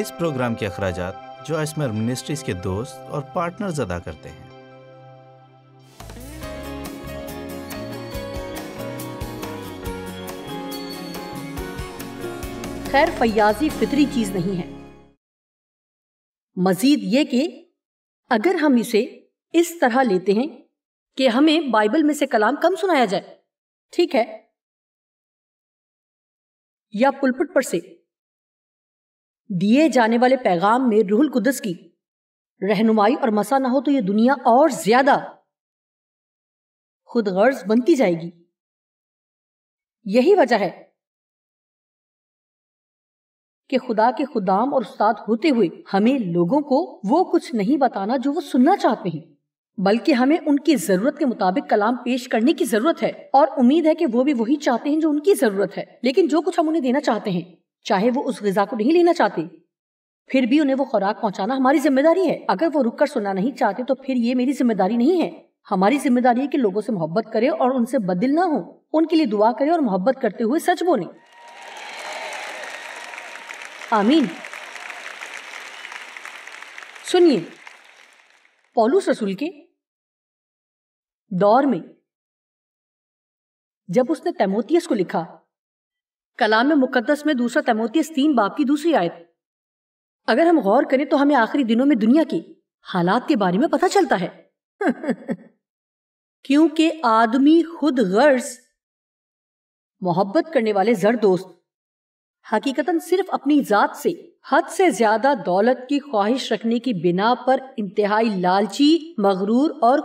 اس programme کے اخراجات جو اسمر منسٹریز کے دوست اور پارٹنرز ادا کرتے ہیں خیر فیاضی فطری چیز نہیں ہے مزید یہ کہ اگر ہم اسے اس طرح لیتے ہیں کہ ہمیں بائبل میں سے کلام کم سنایا جائے ٹھیک ہے یا پلپٹ پر سے دیے جانے والے پیغام میں روح القدس کی رہنمائی اور مسا نہ ہو تو یہ دنیا اور زیادہ خود غرض بنتی جائے گی یہی وجہ ہے کہ خدا کے خدام اور استاد ہوتے ہوئے ہمیں لوگوں کو وہ کچھ نہیں بتانا جو وہ سننا چاہتے ہیں بلکہ ہمیں ان کی ضرورت کے مطابق کلام پیش کرنے کی ضرورت ہے اور امید ہے کہ وہ بھی وہی چاہتے ہیں جو ان کی ضرورت ہے لیکن جو کچھ ہم انہیں دینا چاہتے ہیں چاہے وہ اس غذا کو نہیں لینا چاہتے پھر بھی انہیں وہ خوراک پہنچانا ہماری ذمہ داری ہے اگر وہ رک کر سننا نہیں چاہتے تو پھر یہ میری ذمہ داری نہیں ہے ہماری ذمہ داری ہے کہ لوگوں سے محبت کرے اور ان سے بدل نہ ہو ان کے لیے دعا کرے اور محبت کرتے ہوئے سچ بونے آمین سنیے پولوس رسول کے دور میں جب اس نے تیموتیس کو لکھا کلام مقدس میں دوسرا تموتیس تین باپ کی دوسری آیت اگر ہم غور کریں تو ہمیں آخری دنوں میں دنیا کی حالات کے بارے میں پتہ چلتا ہے کیونکہ آدمی خود غرض محبت کرنے والے زر دوست حقیقتاً صرف اپنی ذات سے حد سے زیادہ دولت کی خواہش رکھنے کی بنا پر انتہائی لالچی مغرور اور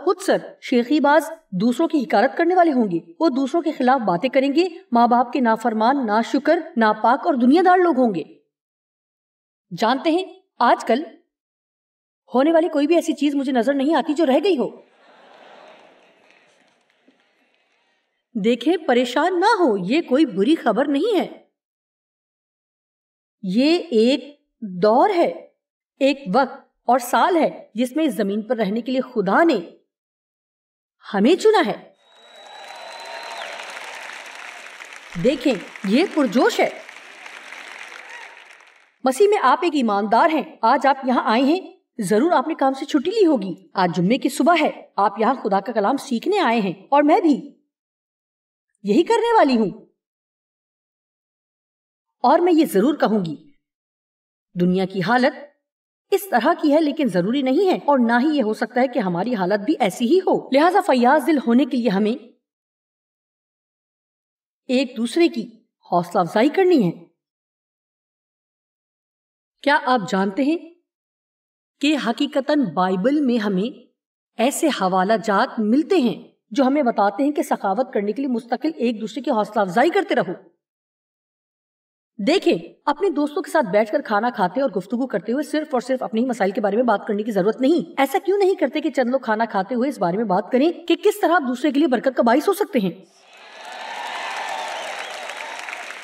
شیخی باز دوسروں کی حکارت کرنے والے ہوں گے وہ دوسروں کے خلاف باتیں کریں گے ماں باپ کے نا ناشکر شکر ناپاک اور دنیا دار لوگ ہوں گے جانتے ہیں آج کل ہونے والی کوئی بھی ایسی چیز مجھے نظر نہیں آتی جو رہ گئی ہو دیکھیں پریشان نہ ہو یہ کوئی بری خبر نہیں ہے یہ ایک دور ہے ایک وقت اور سال ہے جس میں زمین پر رہنے کے لیے خدا نے ہمیں چنا ہے دیکھیں یہ پرجوش ہے مسیح میں آپ ایک ایماندار ہیں آج آپ یہاں آئے ہیں ضرور آپ نے کام سے چھٹی لی ہوگی آج جمعے کی صبح ہے آپ یہاں خدا کا کلام سیکھنے آئے ہیں اور میں بھی یہی کرنے والی ہوں اور میں یہ ضرور کہوں گی دنیا کی حالت اس طرح کی ہے لیکن ضروری نہیں ہے اور نہ ہی یہ ہو سکتا ہے کہ ہماری حالت بھی ایسی ہی ہو لہذا فیاض دل ہونے کے لیے ہمیں ایک دوسرے کی حوصلہ افزائی کرنی ہے کیا آپ جانتے ہیں کہ حقیقتاً بائبل میں ہمیں ایسے حوالہ جات ملتے ہیں جو ہمیں بتاتے ہیں کہ سخاوت کرنے کے لیے مستقل ایک دوسرے کی حوصلہ افزائی کرتے رہو دیکھیں اپنے دوستوں کے ساتھ بیٹھ کر کھانا کھاتے اور گفتگو کرتے ہوئے صرف اور صرف اپنی مسائل کے بارے میں بات کرنے کی ضرورت نہیں ایسا کیوں نہیں کرتے کہ چند لوگ کھانا کھاتے ہوئے اس بارے میں بات کریں کہ کس طرح آپ دوسرے کے لیے برکت کا باعث ہو سکتے ہیں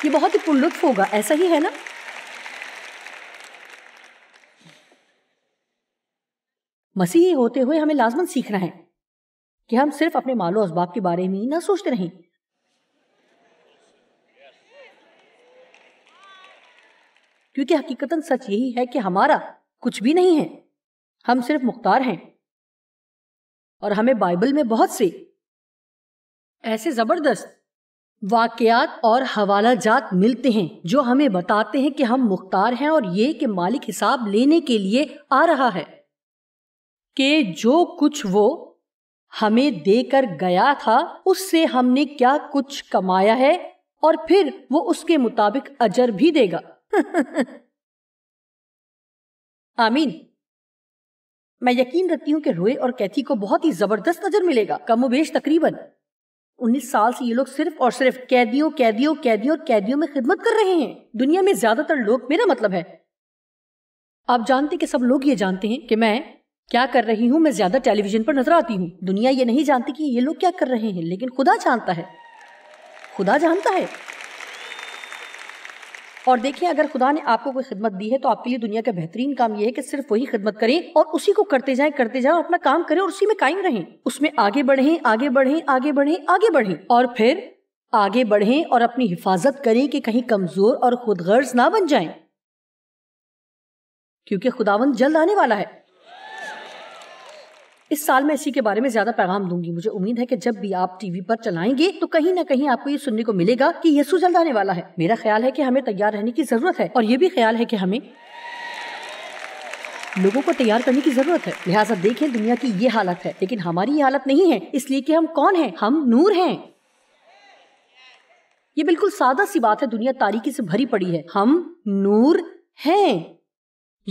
یہ بہت ہی لطف ہوگا ایسا ہی ہے نا مسیحی ہوتے ہوئے ہمیں لازمن سیکھنا ہے کہ ہم صرف اپنے مال و اسباب کے بارے میں نہ سوچتے رہیں کیونکہ حقیقتاً سچ یہی ہے کہ ہمارا کچھ بھی نہیں ہے ہم صرف مختار ہیں اور ہمیں بائبل میں بہت سے ایسے زبردست واقعات اور حوالہ جات ملتے ہیں جو ہمیں بتاتے ہیں کہ ہم مختار ہیں اور یہ کہ مالک حساب لینے کے لیے آ رہا ہے کہ جو کچھ وہ ہمیں دے کر گیا تھا اس سے ہم نے کیا کچھ کمایا ہے اور پھر وہ اس کے مطابق اجر بھی دے گا آمین میں یقین رکھتی ہوں کہ روئے اور کیتھی کو بہت ہی زبردست نظر ملے گا کم و بیش تقریباً انیس سال سے یہ لوگ صرف اور صرف قیدیوں قیدیوں قیدیوں قیدیوں اور میں خدمت کر رہے ہیں دنیا میں زیادہ تر لوگ میرا مطلب ہے آپ جانتے کہ سب لوگ یہ جانتے ہیں کہ میں کیا کر رہی ہوں میں زیادہ ٹیلی ویژن پر نظر آتی ہوں دنیا یہ نہیں جانتی کہ یہ لوگ کیا کر رہے ہیں لیکن خدا جانتا ہے خدا جانتا ہے اور دیکھیں اگر خدا نے آپ کو کوئی خدمت دی ہے تو آپ کے لیے دنیا کا بہترین کام یہ ہے کہ صرف وہی خدمت کریں اور اسی کو کرتے جائیں کرتے جائیں اور اپنا کام کریں اور اسی میں قائم رہیں اس میں آگے بڑھیں آگے بڑھیں آگے بڑھیں آگے بڑھیں اور پھر آگے بڑھیں اور اپنی حفاظت کریں کہ کہیں کمزور اور خود غرض نہ بن جائیں کیونکہ خداون جلد آنے والا ہے اس سال میں اسی کے بارے میں زیادہ پیغام دوں گی مجھے امید ہے کہ جب بھی آپ ٹی وی پر چلائیں گے تو کہیں نہ کہیں آپ کو یہ سننے کو ملے گا کہ یسو جلد آنے والا ہے میرا خیال ہے کہ ہمیں تیار رہنے کی ضرورت ہے اور یہ بھی خیال ہے کہ ہمیں لوگوں کو تیار کرنے کی ضرورت ہے لہٰذا دیکھیں دنیا کی یہ حالت ہے لیکن ہماری یہ حالت نہیں ہے اس لیے کہ ہم کون ہیں ہم نور ہیں یہ بالکل سادہ سی بات ہے دنیا تاریکی سے بھری پڑی ہے ہم نور ہیں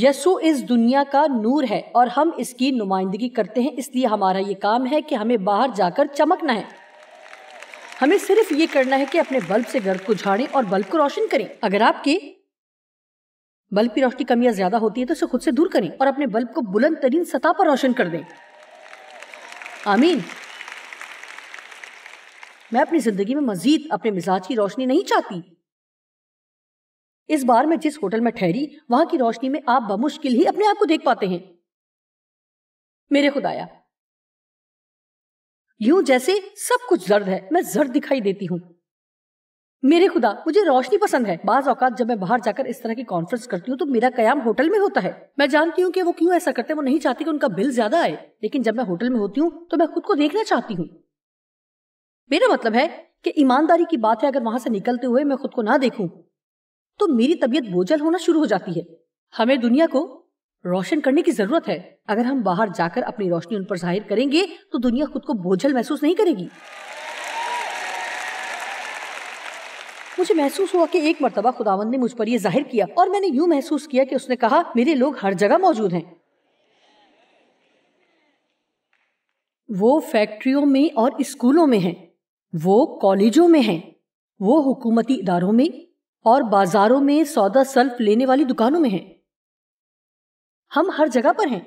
یسو اس دنیا کا نور ہے اور ہم اس کی نمائندگی کرتے ہیں اس لیے ہمارا یہ کام ہے کہ ہمیں باہر جا کر چمکنا ہے ہمیں صرف یہ کرنا ہے کہ اپنے بلب سے گھر کو جھاڑیں اور بلب کو روشن کریں اگر آپ کے بلب کی روشنی کی کمیاں زیادہ ہوتی ہے تو اسے خود سے دور کریں اور اپنے بلب کو بلند ترین سطح پر روشن کر دیں آمین میں اپنی زندگی میں مزید اپنے مزاج کی روشنی نہیں چاہتی اس بار میں جس ہوٹل میں ٹھہری وہاں کی روشنی میں آپ بمشکل ہی اپنے آپ کو دیکھ پاتے ہیں میرے میرے خدا یوں جیسے سب کچھ زرد زرد ہے ہے میں دکھائی دیتی ہوں مجھے روشنی پسند بعض اوقات جب میں باہر جا کر اس طرح کی کانفرنس کرتی ہوں تو میرا قیام ہوٹل میں ہوتا ہے میں جانتی ہوں کہ وہ کیوں ایسا کرتے ہیں وہ نہیں چاہتی کہ ان کا بل زیادہ آئے لیکن جب میں ہوٹل میں ہوتی ہوں تو میں خود کو دیکھنا چاہتی ہوں میرا مطلب ہے کہ ایمانداری کی بات ہے اگر وہاں سے نکلتے ہوئے میں خود کو نہ دیکھوں تو میری طبیعت بوجھل ہونا شروع ہو جاتی ہے ہمیں دنیا کو روشن کرنے کی ضرورت ہے اگر ہم باہر جا کر اپنی روشنی ان پر ظاہر کریں گے تو دنیا خود کو بوجھل محسوس نہیں کرے گی مجھے محسوس ہوا کہ ایک مرتبہ نے مجھ پر یہ ظاہر کیا اور میں نے یوں محسوس کیا کہ اس نے کہا میرے لوگ ہر جگہ موجود ہیں وہ فیکٹریوں میں اور اسکولوں میں ہیں وہ کالجوں میں ہیں وہ حکومتی اداروں میں اور بازاروں میں سودا سلف لینے والی دکانوں میں ہیں ہم ہر جگہ پر ہیں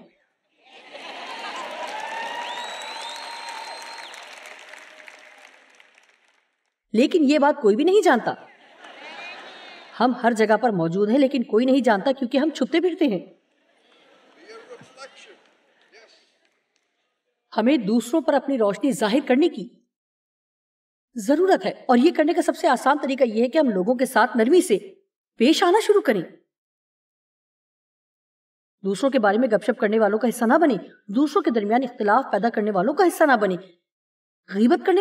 لیکن یہ بات کوئی بھی نہیں جانتا ہم ہر جگہ پر موجود ہیں لیکن کوئی نہیں جانتا کیونکہ ہم چھپتے پھرتے ہیں ہمیں دوسروں پر اپنی روشنی ظاہر کرنے کی ضرورت ہے اور یہ کرنے کا سب سے آسان طریقہ یہ ہے کہ ہم لوگوں کے ساتھ نرمی سے پیش آنا شروع کریں دوسروں کے بارے میں گپ شپ کرنے والوں کا حصہ نہ بنے دوسروں کے درمیان اختلاف پیدا کرنے والوں کا حصہ نہ بنے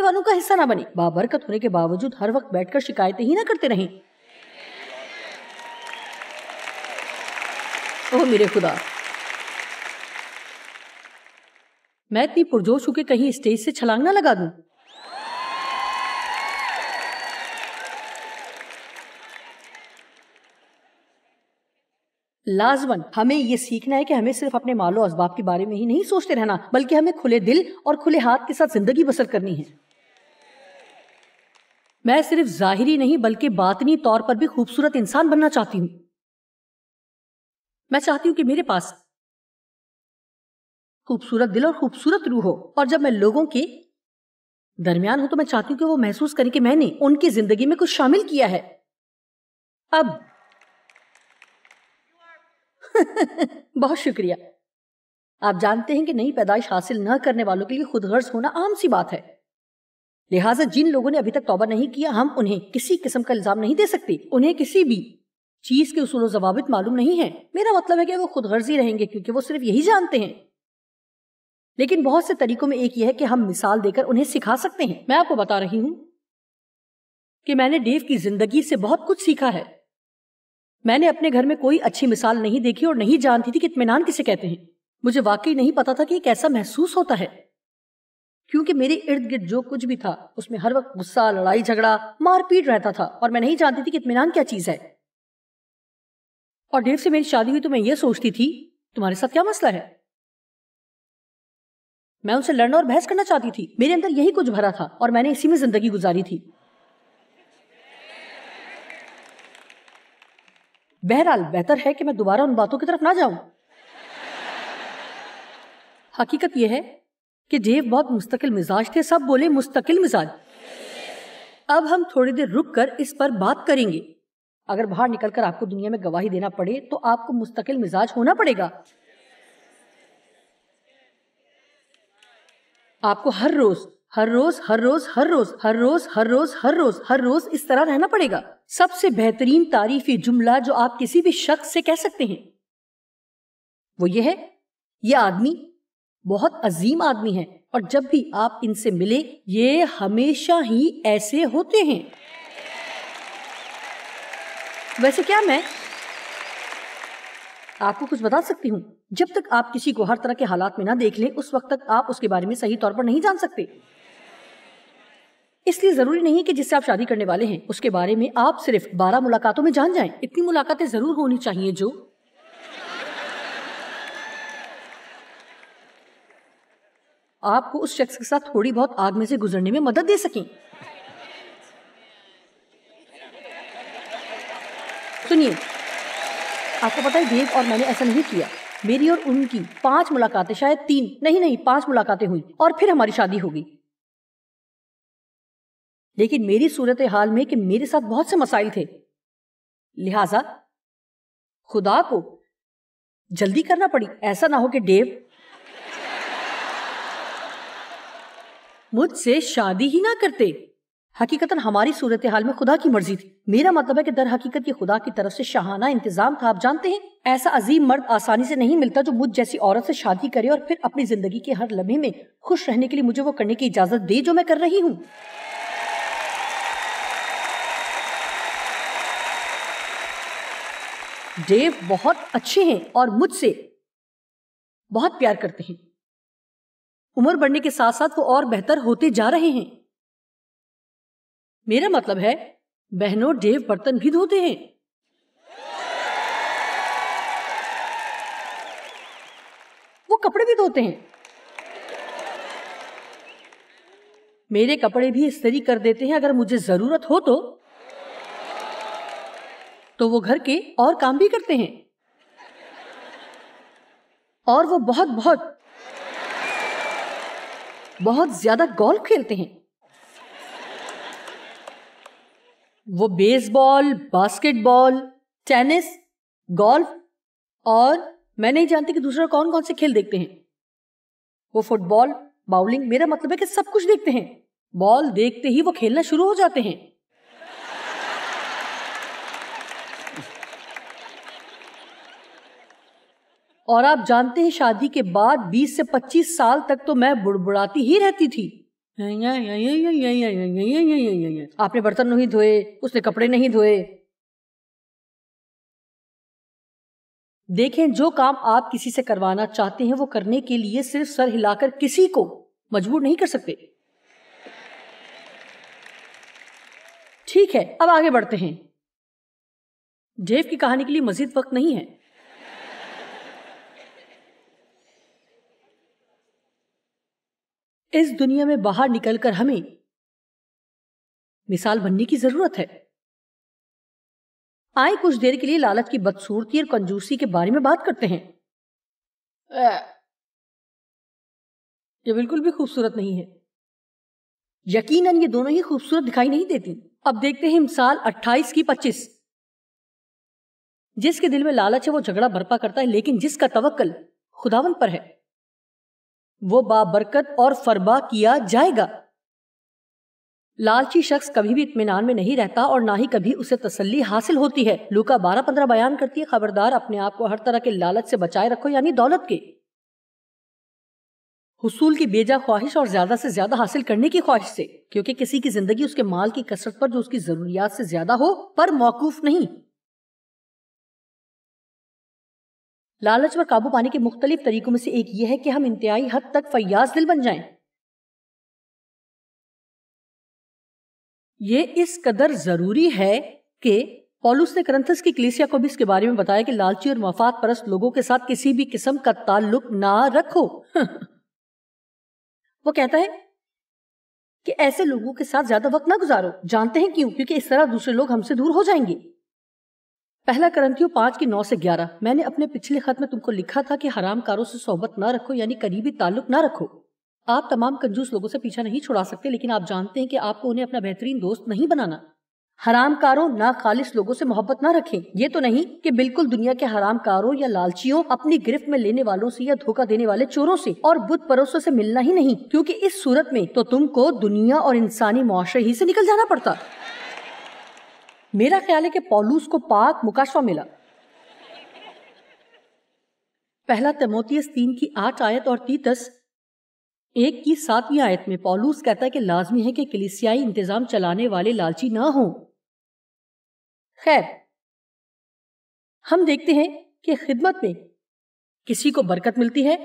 والوں کا حصہ نہ بنے بابرکت ہونے کے باوجود ہر وقت بیٹھ کر شکایتیں ہی نہ کرتے رہیں میرے خدا میں اتنی پرجوش ہوں کہ کہیں اسٹیج سے چھلانگ نہ لگا دوں لازمن ہمیں یہ سیکھنا ہے کہ ہمیں صرف اپنے مال و اسباب کے بارے میں ہی نہیں سوچتے رہنا بلکہ ہمیں کھلے دل اور کھلے ہاتھ کے ساتھ زندگی بسر کرنی ہے میں صرف ظاہری نہیں بلکہ باطنی طور پر بھی خوبصورت انسان بننا چاہتی ہوں میں چاہتی ہوں کہ میرے پاس خوبصورت دل اور خوبصورت روح ہو اور جب میں لوگوں کے درمیان ہوں تو میں چاہتی ہوں کہ وہ محسوس کریں کہ میں نے ان کی زندگی میں کچھ شامل کیا ہے اب بہت شکریہ آپ جانتے ہیں کہ نئی پیدائش حاصل نہ کرنے والوں کے لیے خود غرض ہونا عام سی بات ہے لہٰذا جن لوگوں نے ابھی تک توبہ نہیں کیا ہم انہیں کسی قسم کا الزام نہیں دے سکتے انہیں کسی بھی چیز کے اصول و ضوابط معلوم نہیں ہے میرا مطلب ہے کہ وہ خود غرضی رہیں گے کیونکہ وہ صرف یہی جانتے ہیں لیکن بہت سے طریقوں میں ایک یہ ہے کہ ہم مثال دے کر انہیں سکھا سکتے ہیں میں آپ کو بتا رہی ہوں کہ میں نے ڈیو کی زندگی سے بہت کچھ سیکھا ہے میں نے اپنے گھر میں کوئی اچھی مثال نہیں دیکھی اور نہیں جانتی تھی کہ اطمینان کسے کہتے ہیں مجھے واقعی نہیں پتا تھا کہ یہ کیسا محسوس ہوتا ہے کیونکہ میرے ارد گرد جو کچھ بھی تھا اس میں ہر وقت غصہ لڑائی جھگڑا مار پیٹ رہتا تھا اور میں نہیں جانتی تھی کہ اطمینان کیا چیز ہے اور ڈیو سے میری شادی ہوئی تو میں یہ سوچتی تھی تمہارے ساتھ کیا مسئلہ ہے میں ان سے لڑنا اور بحث کرنا چاہتی تھی میرے اندر یہی کچھ بھرا تھا اور میں نے اسی میں زندگی گزاری تھی بہرحال بہتر ہے کہ میں دوبارہ ان باتوں کی طرف نہ جاؤں حقیقت یہ ہے کہ جیو بہت مستقل مزاج تھے سب بولے مستقل مزاج اب ہم تھوڑی دیر رک کر اس پر بات کریں گے اگر باہر نکل کر آپ کو دنیا میں گواہی دینا پڑے تو آپ کو مستقل مزاج ہونا پڑے گا آپ کو ہر روز ہر روز ہر روز ہر روز ہر روز ہر روز ہر روز ہر روز اس طرح رہنا پڑے گا سب سے بہترین تعریفی جملہ جو آپ کسی بھی شخص سے کہہ سکتے ہیں وہ یہ یہ یہ ہے ہے آدمی آدمی بہت عظیم اور جب بھی آپ ان سے ملے ہمیشہ ہی ایسے ہوتے ہیں ویسے کیا میں آپ کو کچھ بتا سکتی ہوں جب تک آپ کسی کو ہر طرح کے حالات میں نہ دیکھ لیں اس وقت تک آپ اس کے بارے میں صحیح طور پر نہیں جان سکتے اس لیے ضروری نہیں کہ جس سے آپ شادی کرنے والے ہیں اس کے بارے میں آپ صرف بارہ ملاقاتوں میں جان جائیں اتنی ملاقاتیں ضرور ہونی چاہیے جو آپ کو اس شخص کے ساتھ تھوڑی بہت آگ میں سے گزرنے میں مدد دے سکیں سنیے آپ کو پتا اور میں نے ایسا نہیں کیا میری اور ان کی پانچ ملاقاتیں شاید تین نہیں پانچ ملاقاتیں ہوئی اور پھر ہماری شادی ہوگی لیکن میری صورت حال میں کہ میرے ساتھ بہت سے مسائل تھے لہذا خدا کو جلدی کرنا پڑی ایسا نہ ہو کہ ڈیو مجھ سے شادی ہی نہ کرتے حقیقت ہماری صورتحال میں خدا کی مرضی تھی میرا مطلب ہے کہ در حقیقت یہ خدا کی طرف سے شہانہ انتظام تھا آپ جانتے ہیں ایسا عظیم مرد آسانی سے نہیں ملتا جو مجھ جیسی عورت سے شادی کرے اور پھر اپنی زندگی کے ہر لمحے میں خوش رہنے کے لیے مجھے وہ کرنے کی اجازت دے جو میں کر رہی ہوں ڈیو بہت اچھے ہیں اور مجھ سے بہت پیار کرتے ہیں عمر بڑھنے کے ساتھ ساتھ وہ اور بہتر ہوتے جا رہے ہیں میرا مطلب ہے بہنوں ڈیو برتن بھی دھوتے ہیں وہ کپڑے بھی دھوتے ہیں میرے کپڑے بھی استری کر دیتے ہیں اگر مجھے ضرورت ہو تو تو وہ گھر کے اور کام بھی کرتے ہیں اور وہ بہت بہت بہت زیادہ گولف کھیلتے ہیں وہ baseball basketball tennis golf اور میں نہیں جانتی کہ دوسرا کون کون سے کھیل دیکھتے ہیں وہ فٹ بال باؤلنگ میرا مطلب ہے کہ سب کچھ دیکھتے ہیں بال دیکھتے ہی وہ کھیلنا شروع ہو جاتے ہیں اور آپ جانتے ہیں شادی کے بعد بیس سے پچیس سال تک تو میں بڑھاتی ہی رہتی تھی آپ نے برتن نہیں دھوئے اس نے کپڑے نہیں دھوئے دیکھیں جو کام آپ کسی سے کروانا چاہتے ہیں وہ کرنے کے لیے صرف سر ہلا کر کسی کو مجبور نہیں کر سکتے ٹھیک ہے اب آگے بڑھتے ہیں ڈیو کی کہانی کے لیے مزید وقت نہیں ہے اس دنیا میں باہر نکل کر ہمیں مثال بننے کی ضرورت ہے آئے کچھ دیر کے لیے لالچ کی بدسورتی اور کنجوسی کے بارے میں بات کرتے ہیں یہ بالکل بھی خوبصورت نہیں ہے یقیناً یہ دونوں ہی خوبصورت دکھائی نہیں دیتی اب دیکھتے ہیں مثال اٹھائیس کی پچیس جس کے دل میں لالچ ہے وہ جھگڑا برپا کرتا ہے لیکن جس کا توکل خداون پر ہے وہ بابرکت اور فربا کیا جائے گا لالچی شخص کبھی بھی اطمینان میں نہیں رہتا اور نہ ہی کبھی اسے تسلی حاصل ہوتی ہے لوکا بارہ پندرہ بیان کرتی ہے خبردار اپنے آپ کو ہر طرح کے لالچ سے بچائے رکھو یعنی دولت کے حصول کی بیجا خواہش اور زیادہ سے زیادہ حاصل کرنے کی خواہش سے کیونکہ کسی کی زندگی اس کے مال کی کثرت پر جو اس کی ضروریات سے زیادہ ہو پر موقوف نہیں لالچ پر قابو پانے کے مختلف طریقوں میں سے ایک یہ ہے کہ ہم انتہائی حد تک فیاض دل بن جائیں یہ اس قدر ضروری ہے کہ پولوس نے کرنتس کی کلیسیا کو بھی اس کے بارے میں بتایا کہ لالچی اور مفاد پرست لوگوں کے ساتھ کسی بھی قسم کا تعلق نہ رکھو وہ کہتا ہے کہ ایسے لوگوں کے ساتھ زیادہ وقت نہ گزارو جانتے ہیں کیوں کیونکہ اس طرح دوسرے لوگ ہم سے دور ہو جائیں گے پہلا کرنتیوں پانچ کی نو سے گیارہ میں نے اپنے پچھلے خط میں تم کو لکھا تھا کہ حرام کاروں سے صحبت نہ رکھو یعنی قریبی تعلق نہ رکھو آپ تمام کنجوس لوگوں سے پیچھا نہیں چھوڑا سکتے لیکن آپ جانتے ہیں کہ آپ کو انہیں اپنا بہترین دوست نہیں بنانا حرام کاروں نہ خالص لوگوں سے محبت نہ رکھیں یہ تو نہیں کہ بالکل دنیا کے حرام کاروں یا لالچیوں اپنی گرفت میں لینے والوں سے یا دھوکہ دینے والے چوروں سے اور بدھ پروسوں سے ملنا ہی نہیں کیونکہ اس صورت میں تو تم کو دنیا اور انسانی معاشرے ہی سے نکل جانا پڑتا میرا خیال ہے کہ پولوس کو پاک مکاشفہ ملا پہلا تیموتیس تین کی آٹھ آیت اور تیتس ایک کی ساتویں آیت میں پولوس کہتا ہے کہ لازمی ہے کہ کلیسیائی انتظام چلانے والے لالچی نہ ہوں خیر ہم دیکھتے ہیں کہ خدمت میں کسی کو برکت ملتی ہے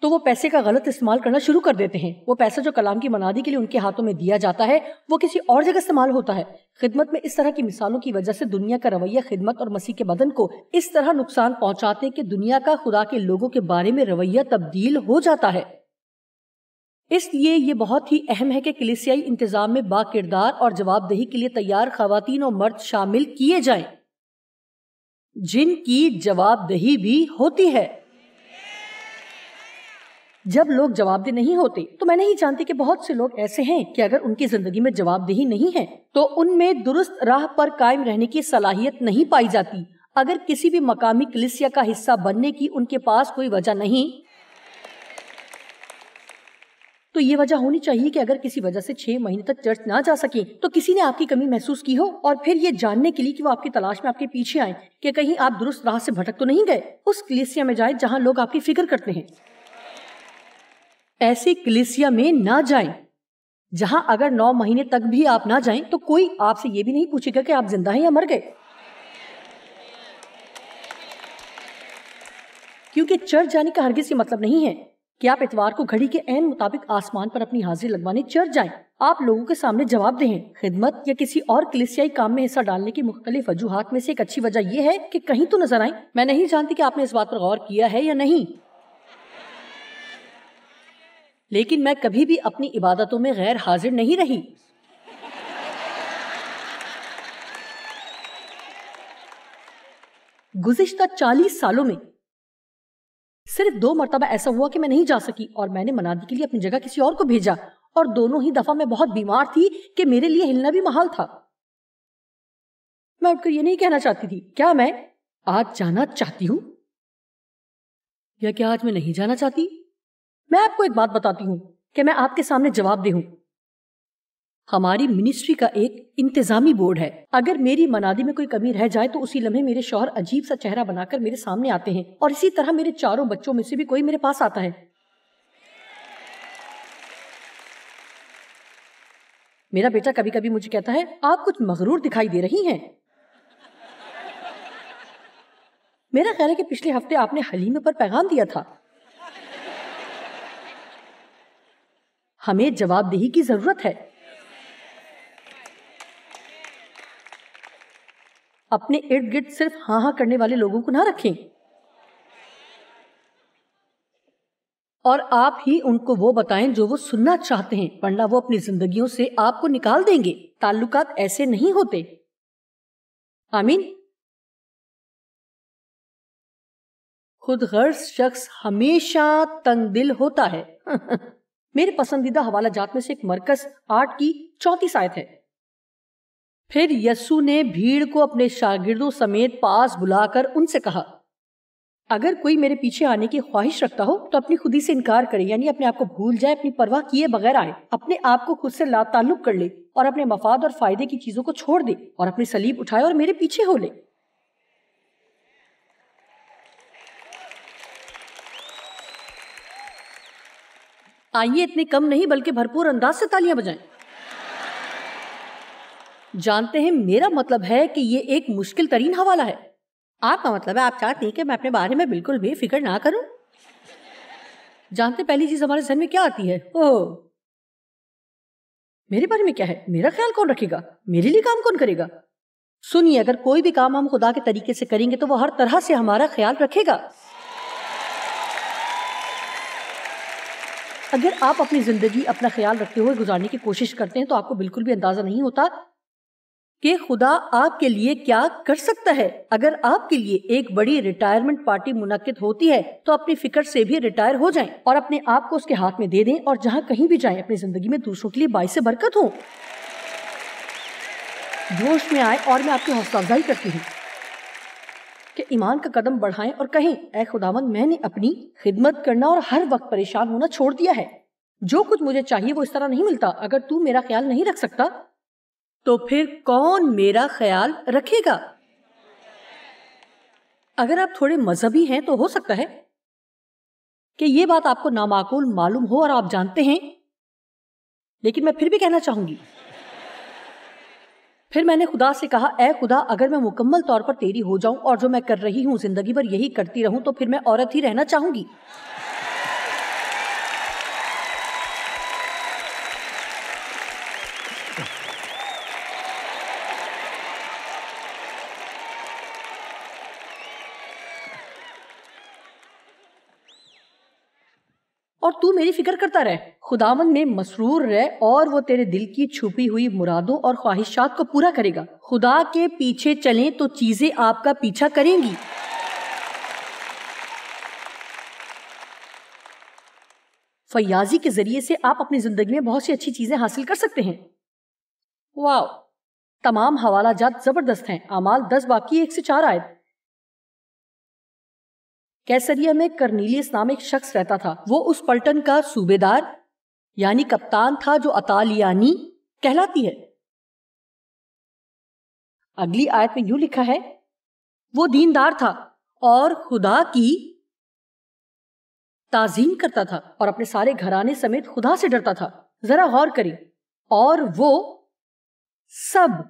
تو وہ پیسے کا غلط استعمال کرنا شروع کر دیتے ہیں وہ پیسہ جو کلام کی منادی کے لیے ان کے ہاتھوں میں دیا جاتا ہے وہ کسی اور جگہ استعمال ہوتا ہے خدمت میں اس طرح کی مثالوں کی وجہ سے دنیا کا رویہ خدمت اور مسیح کے بدن کو اس طرح نقصان پہنچاتے کہ دنیا کا خدا کے لوگوں کے بارے میں رویہ تبدیل ہو جاتا ہے اس لیے یہ بہت ہی اہم ہے کہ کلیسیائی انتظام میں با کردار اور جواب دہی کے لیے تیار خواتین اور مرد شامل کیے جائیں جن کی جواب دہی بھی ہوتی ہے جب لوگ جواب دہ نہیں ہوتے تو میں نہیں جانتی کہ بہت سے لوگ ایسے ہیں کہ اگر ان کی زندگی میں جواب دہی نہیں ہے تو ان میں درست راہ پر قائم رہنے کی صلاحیت نہیں پائی جاتی اگر کسی بھی مقامی کلسیا کا حصہ بننے کی ان کے پاس کوئی وجہ نہیں تو یہ وجہ ہونی چاہیے کہ اگر کسی وجہ سے چھ مہینے تک چرچ نہ جا سکے تو کسی نے آپ کی کمی محسوس کی ہو اور پھر یہ جاننے کے لیے کہ وہ آپ کی تلاش میں آپ کے پیچھے آئیں کہ کہیں آپ درست راہ سے بھٹک تو نہیں گئے اس کلیسیا میں جائیں جہاں لوگ آپ کی فکر کرتے ہیں ایسی کلیسیا میں نہ جائیں جہاں اگر نو مہینے تک بھی آپ نہ جائیں تو کوئی آپ سے یہ بھی نہیں پوچھے گا کہ آپ زندہ ہیں یا مر گئے کیونکہ چرچ جانے کا ہرگز یہ مطلب نہیں ہے کہ آپ اتوار کو گھڑی کے مطابق آسمان پر اپنی حاضری لگوانے چرچ جائیں آپ لوگوں کے سامنے جواب دیں خدمت یا کسی اور کلیسیائی کام میں حصہ ڈالنے کی مختلف وجوہات میں سے ایک اچھی وجہ یہ ہے کہ کہیں تو نظر آئیں میں نہیں جانتی کہ آپ نے اس بات پر غور کیا ہے یا نہیں لیکن میں کبھی بھی اپنی عبادتوں میں غیر حاضر نہیں رہی گزشتہ چالیس سالوں میں صرف دو مرتبہ ایسا ہوا کہ میں نہیں جا سکی اور میں نے منادی کے لیے اپنی جگہ کسی اور کو بھیجا اور دونوں ہی دفعہ میں بہت بیمار تھی کہ میرے لیے ہلنا بھی محال تھا میں اٹھ کر یہ نہیں کہنا چاہتی تھی کیا میں آج جانا چاہتی ہوں یا کیا آج میں نہیں جانا چاہتی میں آپ کو ایک بات بتاتی ہوں کہ میں آپ کے سامنے جواب دے ہوں ہماری منسٹری کا ایک انتظامی بورڈ ہے اگر میری منادی میں کوئی کمی رہ جائے تو اسی لمحے میرے شوہر عجیب سا چہرہ بنا کر میرے سامنے آتے ہیں اور اسی طرح میرے چاروں بچوں میں سے بھی کوئی میرے پاس آتا ہے میرا بیٹا کبھی کبھی مجھے کہتا ہے آپ کچھ مغرور دکھائی دے رہی ہیں میرا خیال ہے کہ پچھلے ہفتے آپ نے حلیمہ پر پیغام دیا تھا ہمیں جواب دہی کی ضرورت ہے اپنے ارد گرد صرف ہاں ہاں کرنے والے لوگوں کو نہ رکھیں اور آپ ہی ان کو وہ بتائیں جو وہ سننا چاہتے ہیں ورنہ وہ اپنی زندگیوں سے آپ کو نکال دیں گے تعلقات ایسے نہیں ہوتے آمین خود غرض شخص ہمیشہ تنگ دل ہوتا ہے میرے پسندیدہ حوالہ جات میں سے ایک مرکز آٹھ کی چوتی سائت ہے پھر یسو نے بھیڑ کو اپنے شاگردوں سمیت پاس بلا کر ان سے کہا اگر کوئی میرے پیچھے آنے کی خواہش رکھتا ہو تو اپنی خودی سے انکار کرے یعنی اپنے آپ کو بھول جائے اپنی پرواہ کیے بغیر آئے اپنے آپ کو خود سے لا تعلق کر لے اور اپنے مفاد اور فائدے کی چیزوں کو چھوڑ دے اور اپنی سلیب اٹھائے اور میرے پیچھے ہو لے آئیے اتنے کم نہیں بلکہ بھرپور انداز سے تالیاں بجائیں جانتے ہیں میرا مطلب ہے کہ یہ ایک مشکل ترین حوالہ ہے آپ کا مطلب ہے آپ چاہتے ہیں کہ میں اپنے بارے میں بالکل بھی فکر نہ کروں جانتے پہلی چیز ہمارے ذہن میں کیا آتی ہے اوہ میرے بارے میں کیا ہے میرا خیال کون رکھے گا میرے لیے کام کون کرے گا سنیے اگر کوئی بھی کام ہم خدا کے طریقے سے کریں گے تو وہ ہر طرح سے ہمارا خیال رکھے گا اگر آپ اپنی زندگی اپنا خیال رکھتے ہوئے گزارنے کی کوشش کرتے ہیں تو آپ کو بالکل بھی اندازہ نہیں ہوتا کہ خدا آپ کے لیے کیا کر سکتا ہے اگر آپ کے لیے ایک بڑی ریٹائرمنٹ پارٹی منعقد ہوتی ہے تو اپنی فکر سے بھی ریٹائر ہو جائیں اور اپنے آپ کو اس کے ہاتھ میں دے دیں اور جہاں کہیں بھی جائیں اپنی زندگی میں دوسروں کے لیے باعث برکت ہو جوش میں آئے اور میں آپ کی حوصلہ افزائی کرتی ہوں کہ ایمان کا قدم بڑھائیں اور کہیں اے خداون میں نے اپنی خدمت کرنا اور ہر وقت پریشان ہونا چھوڑ دیا ہے جو کچھ مجھے چاہیے وہ اس طرح نہیں ملتا اگر تو میرا خیال نہیں رکھ سکتا تو پھر کون میرا خیال رکھے گا اگر آپ تھوڑے مذہبی ہیں تو ہو سکتا ہے کہ یہ بات آپ کو نامعقول معلوم ہو اور آپ جانتے ہیں لیکن میں پھر بھی کہنا چاہوں گی پھر میں نے خدا سے کہا اے خدا اگر میں مکمل طور پر تیری ہو جاؤں اور جو میں کر رہی ہوں زندگی بھر یہی کرتی رہوں تو پھر میں عورت ہی رہنا چاہوں گی اور تو میری فکر کرتا رہے خداون میں مسرور رہے اور وہ تیرے دل کی چھپی ہوئی مرادوں اور خواہشات کو پورا کرے گا خدا کے پیچھے چلیں تو چیزیں آپ کا پیچھا کریں گی فیاضی کے ذریعے سے آپ اپنی زندگی میں بہت سی اچھی چیزیں حاصل کر سکتے ہیں واو تمام حوالہ جات زبردست ہیں امال دس باقی ایک سے چار آئے کیسریا میں کرنیلیس نام ایک شخص رہتا تھا وہ اس پلٹن کا صوبے دار یعنی کپتان تھا جو اطالیانی کہلاتی ہے اگلی آیت میں یوں لکھا ہے وہ دیندار تھا اور خدا کی تعظیم کرتا تھا اور اپنے سارے گھرانے سمیت خدا سے ڈرتا تھا ذرا غور کریں اور وہ سب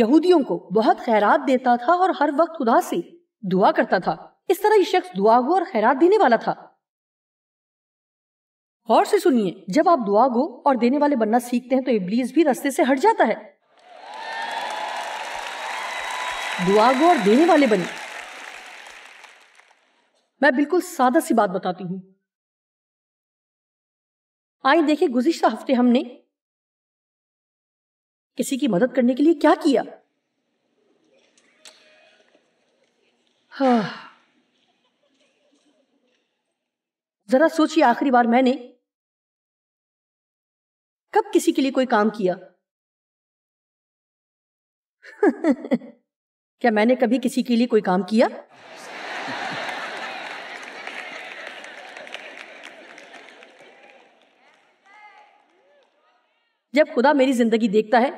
یہودیوں کو بہت خیرات دیتا تھا اور ہر وقت خدا سے دعا کرتا تھا اس طرح یہ شخص دعا گو اور خیرات دینے والا تھا غور سے سنیے جب آپ دعا گو اور دینے والے بننا سیکھتے ہیں تو ابلیس بھی رستے سے ہٹ جاتا ہے دعا گو اور دینے والے بنی میں بالکل سادہ سی بات بتاتی ہوں آئیں دیکھیں گزشتہ ہفتے ہم نے کسی کی مدد کرنے کے لیے کیا کیا ذرا سوچیے آخری بار میں نے کب کسی کے لیے کوئی کام کیا میں نے کبھی کسی کے لیے کوئی کام کیا جب خدا میری زندگی دیکھتا ہے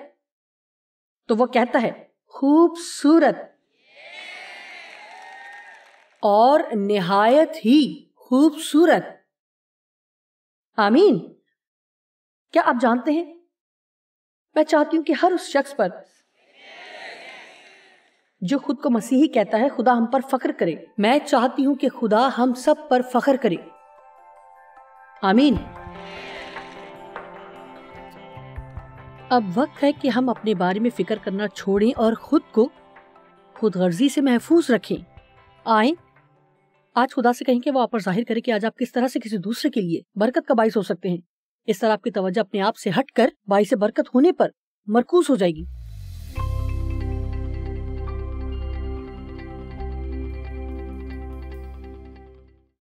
تو وہ کہتا ہے خوبصورت اور نہایت ہی خوبصورت آمین کیا آپ جانتے ہیں میں چاہتی ہوں کہ ہر اس شخص پر جو خود کو مسیحی کہتا ہے خدا ہم پر فخر کرے میں چاہتی ہوں کہ خدا ہم سب پر فخر کرے آمین اب وقت ہے کہ ہم اپنے بارے میں فکر کرنا چھوڑیں اور خود کو خود غرضی سے محفوظ رکھیں آئیں آج خدا سے کہیں کہ وہ آپ پر ظاہر کرے کہ آج آپ کس طرح سے کسی دوسرے کے لیے برکت کا باعث ہو سکتے ہیں اس طرح آپ کی توجہ اپنے آپ سے ہٹ کر باعث برکت ہونے پر مرکوز ہو جائے گی